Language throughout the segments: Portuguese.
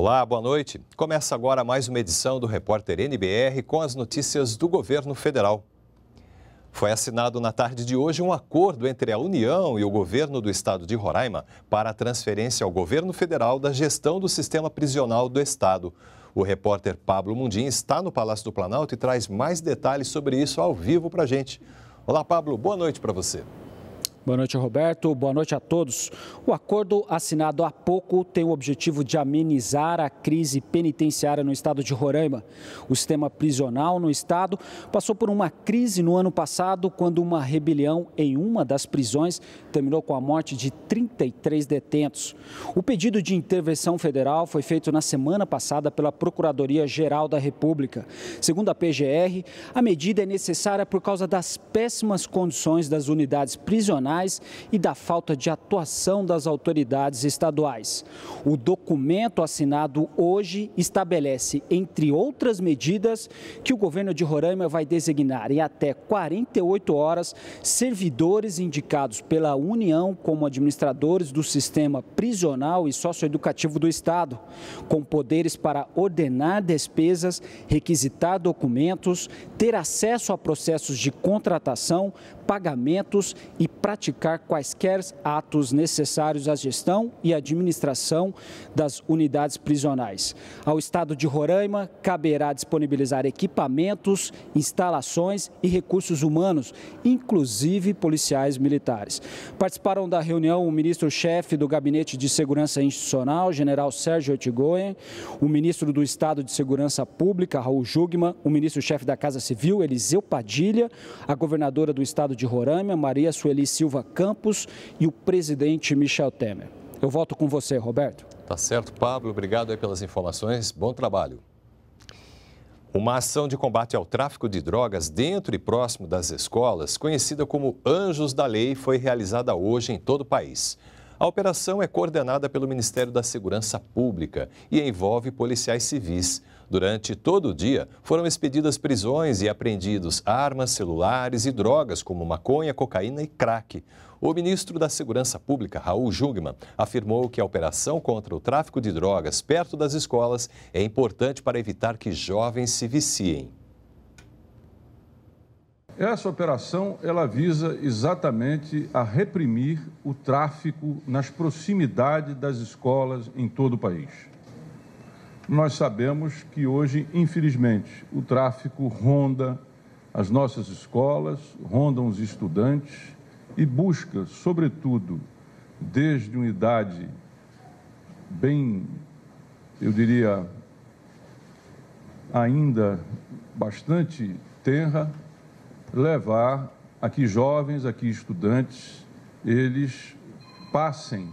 Olá, boa noite. Começa agora mais uma edição do Repórter NBR com as notícias do governo federal. Foi assinado na tarde de hoje um acordo entre a União e o governo do estado de Roraima para a transferência ao governo federal da gestão do sistema prisional do estado. O repórter Pablo Mundim está no Palácio do Planalto e traz mais detalhes sobre isso ao vivo para a gente. Olá, Pablo, boa noite para você. Boa noite, Roberto. Boa noite a todos. O acordo assinado há pouco tem o objetivo de amenizar a crise penitenciária no estado de Roraima. O sistema prisional no estado passou por uma crise no ano passado, quando uma rebelião em uma das prisões terminou com a morte de 33 detentos. O pedido de intervenção federal foi feito na semana passada pela Procuradoria-Geral da República. Segundo a PGR, a medida é necessária por causa das péssimas condições das unidades prisionais e da falta de atuação das autoridades estaduais. O documento assinado hoje estabelece, entre outras medidas, que o governo de Roraima vai designar em até 48 horas servidores indicados pela União como administradores do sistema prisional e socioeducativo do Estado, com poderes para ordenar despesas, requisitar documentos, ter acesso a processos de contratação, pagamentos e praticar praticar quaisquer atos necessários à gestão e administração das unidades prisionais. Ao Estado de Roraima caberá disponibilizar equipamentos, instalações e recursos humanos, inclusive policiais militares. Participaram da reunião o ministro-chefe do Gabinete de Segurança Institucional, general Sérgio Otigoyen, o ministro do Estado de Segurança Pública, Raul Jugman, o ministro-chefe da Casa Civil, Eliseu Padilha, a governadora do Estado de Roraima, Maria Sueli Silva, Silva Campos e o presidente Michel Temer. Eu volto com você, Roberto. Tá certo, Pablo. Obrigado aí pelas informações. Bom trabalho. Uma ação de combate ao tráfico de drogas dentro e próximo das escolas, conhecida como Anjos da Lei, foi realizada hoje em todo o país. A operação é coordenada pelo Ministério da Segurança Pública e envolve policiais civis. Durante todo o dia, foram expedidas prisões e apreendidos armas, celulares e drogas como maconha, cocaína e crack. O ministro da Segurança Pública, Raul Jungmann, afirmou que a operação contra o tráfico de drogas perto das escolas é importante para evitar que jovens se viciem. Essa operação ela visa exatamente a reprimir o tráfico nas proximidades das escolas em todo o país nós sabemos que hoje, infelizmente, o tráfico ronda as nossas escolas, ronda os estudantes e busca, sobretudo, desde uma idade bem, eu diria, ainda bastante tenra, levar a que jovens, a que estudantes, eles passem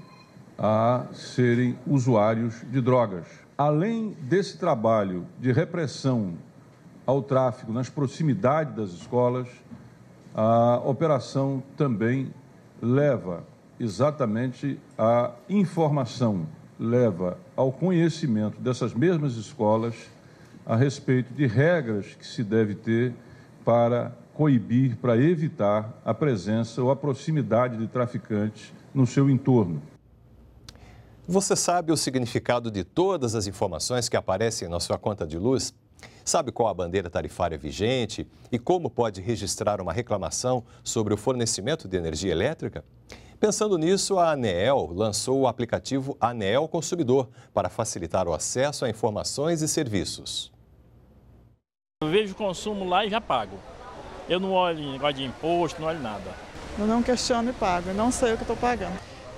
a serem usuários de drogas além desse trabalho de repressão ao tráfico nas proximidades das escolas, a operação também leva exatamente à informação, leva ao conhecimento dessas mesmas escolas a respeito de regras que se deve ter para coibir, para evitar a presença ou a proximidade de traficantes no seu entorno. Você sabe o significado de todas as informações que aparecem na sua conta de luz? Sabe qual a bandeira tarifária vigente e como pode registrar uma reclamação sobre o fornecimento de energia elétrica? Pensando nisso, a ANEEL lançou o aplicativo ANEEL Consumidor para facilitar o acesso a informações e serviços. Eu vejo o consumo lá e já pago. Eu não olho negócio de imposto, não olho nada. Eu não questiono e pago, eu não sei o que estou pagando.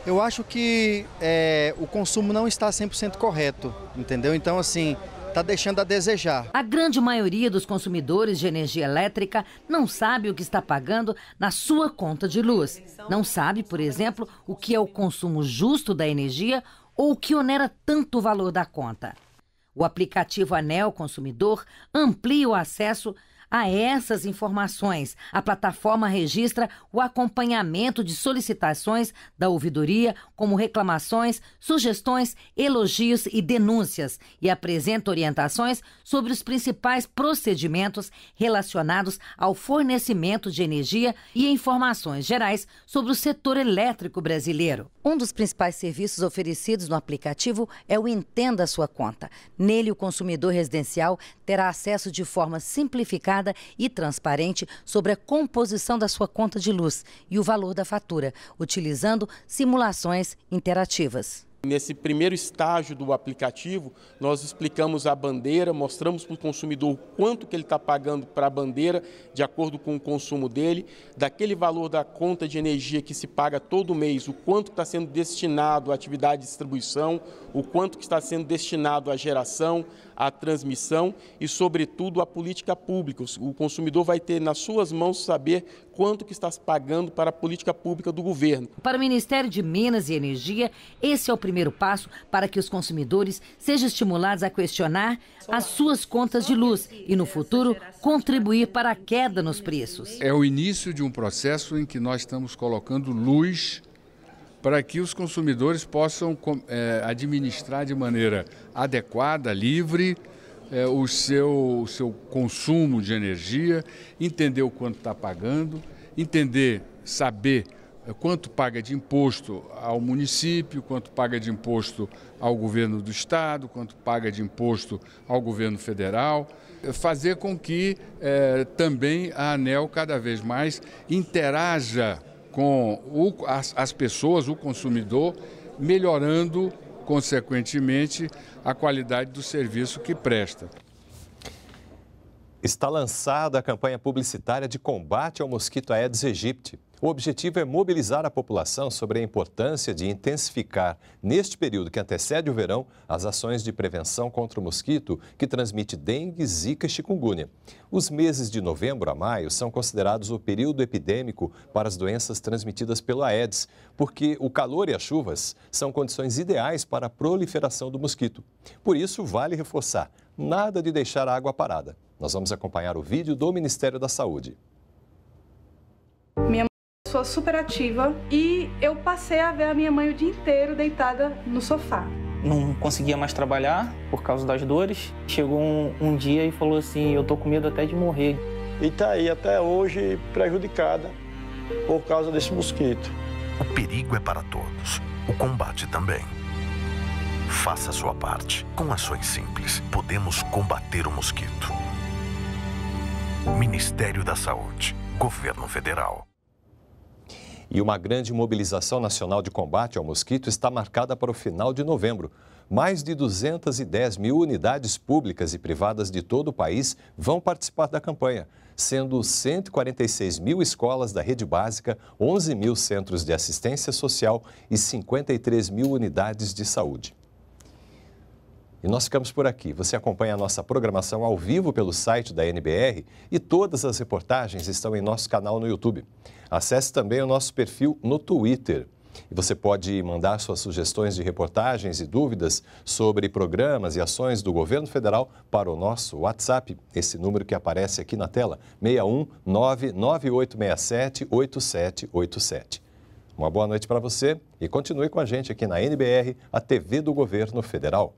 Eu acho que é, o consumo não está 100% correto, entendeu? Então, assim, está deixando a desejar. A grande maioria dos consumidores de energia elétrica não sabe o que está pagando na sua conta de luz. Não sabe, por exemplo, o que é o consumo justo da energia ou o que onera tanto o valor da conta. O aplicativo Anel Consumidor amplia o acesso a essas informações, a plataforma registra o acompanhamento de solicitações da ouvidoria, como reclamações, sugestões, elogios e denúncias, e apresenta orientações sobre os principais procedimentos relacionados ao fornecimento de energia e informações gerais sobre o setor elétrico brasileiro. Um dos principais serviços oferecidos no aplicativo é o Entenda Sua Conta. Nele, o consumidor residencial terá acesso de forma simplificada detalhada e transparente sobre a composição da sua conta de luz e o valor da fatura, utilizando simulações interativas. Nesse primeiro estágio do aplicativo, nós explicamos a bandeira, mostramos para o consumidor o quanto que ele está pagando para a bandeira, de acordo com o consumo dele, daquele valor da conta de energia que se paga todo mês, o quanto está sendo destinado à atividade de distribuição, o quanto que está sendo destinado à geração, à transmissão e, sobretudo, à política pública. O consumidor vai ter nas suas mãos saber quanto que está se pagando para a política pública do governo. Para o Ministério de Minas e Energia, esse é o primeiro passo para que os consumidores sejam estimulados a questionar as suas contas de luz e, no futuro, contribuir para a queda nos preços. É o início de um processo em que nós estamos colocando luz para que os consumidores possam é, administrar de maneira adequada, livre, é, o, seu, o seu consumo de energia, entender o quanto está pagando, entender, saber é, quanto paga de imposto ao município, quanto paga de imposto ao governo do estado, quanto paga de imposto ao governo federal, é, fazer com que é, também a ANEL cada vez mais interaja com o, as, as pessoas, o consumidor, melhorando consequentemente, a qualidade do serviço que presta. Está lançada a campanha publicitária de combate ao mosquito Aedes aegypti. O objetivo é mobilizar a população sobre a importância de intensificar, neste período que antecede o verão, as ações de prevenção contra o mosquito que transmite dengue, zika e chikungunya. Os meses de novembro a maio são considerados o período epidêmico para as doenças transmitidas pelo Aedes, porque o calor e as chuvas são condições ideais para a proliferação do mosquito. Por isso, vale reforçar: nada de deixar a água parada. Nós vamos acompanhar o vídeo do Ministério da Saúde. Minha mãe é pessoa super ativa e eu passei a ver a minha mãe o dia inteiro deitada no sofá. Não conseguia mais trabalhar por causa das dores. Chegou um, um dia e falou assim: Eu tô com medo até de morrer. E tá aí até hoje prejudicada por causa desse mosquito. O perigo é para todos, o combate também. Faça sua parte. Com ações simples, podemos combater o mosquito. Ministério da Saúde, Governo Federal. E uma grande mobilização nacional de combate ao mosquito está marcada para o final de novembro. Mais de 210 mil unidades públicas e privadas de todo o país vão participar da campanha, sendo 146 mil escolas da rede básica, 11 mil centros de assistência social e 53 mil unidades de saúde. E nós ficamos por aqui. Você acompanha a nossa programação ao vivo pelo site da NBR e todas as reportagens estão em nosso canal no YouTube. Acesse também o nosso perfil no Twitter. E você pode mandar suas sugestões de reportagens e dúvidas sobre programas e ações do governo federal para o nosso WhatsApp, esse número que aparece aqui na tela, 61 8787. Uma boa noite para você e continue com a gente aqui na NBR, a TV do Governo Federal.